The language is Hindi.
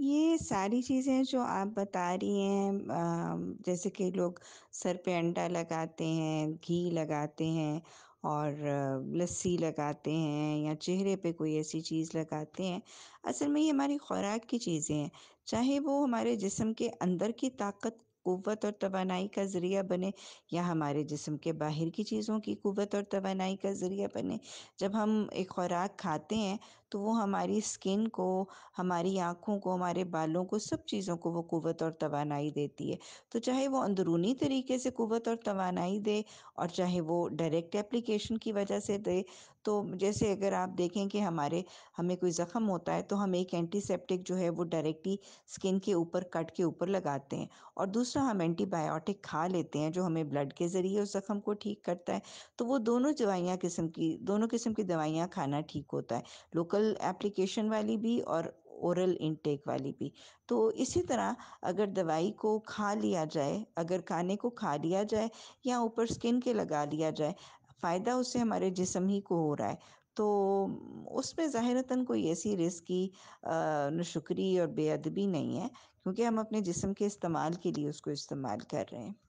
ये सारी चीज़ें जो आप बता रही हैं जैसे कि लोग सर पे अंडा लगाते हैं, घी लगाते हैं और लस्सी लगाते हैं या चेहरे पे कोई ऐसी चीज़ लगाते हैं, असल में ये हमारी खुराक की चीज़ें हैं। चाहे वो हमारे जिस्म के अंदर की ताकत, कुव्वत और तवानाई का ज़रिया बने या हमारे जिस्म के बाहर की चीज़ों की कुव्वत और तवानाई का ज़रिया बने। जब हम एक खुराक खाते हैं तो वो हमारी स्किन को हमारी आँखों को हमारे बालों को सब चीज़ों को वो कुत और तोानाई देती है तो चाहे वो अंदरूनी तरीके से कुत और तोानाई दे और चाहे वो डायरेक्ट एप्लीकेशन की वजह से दे तो जैसे अगर आप देखें कि हमारे हमें कोई ज़ख़म होता है तो हम एक एंटीसेप्टिक जो है वो डायरेक्टली स्किन के ऊपर कट के ऊपर लगाते हैं और दूसरा हम एंटीबायोटिक खा लेते हैं जो हमें ब्लड के ज़रिए उस ज़ख़म को ठीक करता है तो वो दोनों दवाइयाँ किस्म की दोनों किस्म की दवाइयाँ खाना ठीक होता है लोकल वोकल एप्लीकेशन वाली भी और ओरल इनटेक वाली भी तो इसी तरह अगर दवाई को खा लिया जाए अगर खाने को खा लिया जाए या ऊपर स्किन के लगा लिया जाए फ़ायदा उससे हमारे जिसम ही को हो रहा है तो उसमें ज़ाहिरतन कोई ऐसी रिस्क की नशुक्री और बेअदबी नहीं है क्योंकि हम अपने जिसम के इस्तेमाल के लिए उसको इस्तेमाल कर रहे हैं